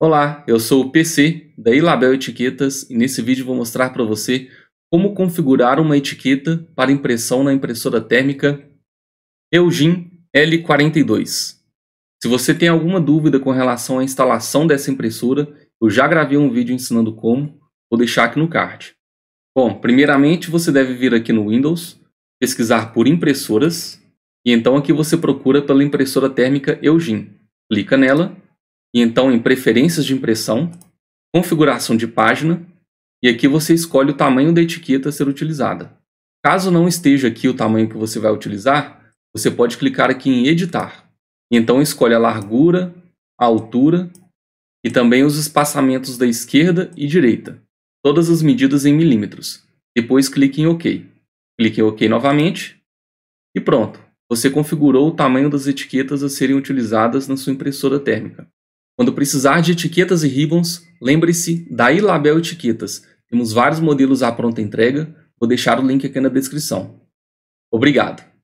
Olá, eu sou o PC da Ilabel Etiquetas e nesse vídeo vou mostrar para você como configurar uma etiqueta para impressão na impressora térmica Eugin L42. Se você tem alguma dúvida com relação à instalação dessa impressora, eu já gravei um vídeo ensinando como, vou deixar aqui no card. Bom, primeiramente você deve vir aqui no Windows, pesquisar por impressoras e então aqui você procura pela impressora térmica Eugin. Clica nela e então em preferências de impressão, configuração de página, e aqui você escolhe o tamanho da etiqueta a ser utilizada. Caso não esteja aqui o tamanho que você vai utilizar, você pode clicar aqui em editar. E então escolhe a largura, a altura e também os espaçamentos da esquerda e direita, todas as medidas em milímetros. Depois clique em OK. Clique em OK novamente e pronto. Você configurou o tamanho das etiquetas a serem utilizadas na sua impressora térmica. Quando precisar de etiquetas e ribbons, lembre-se da iLabel Etiquetas. Temos vários modelos à pronta entrega. Vou deixar o link aqui na descrição. Obrigado!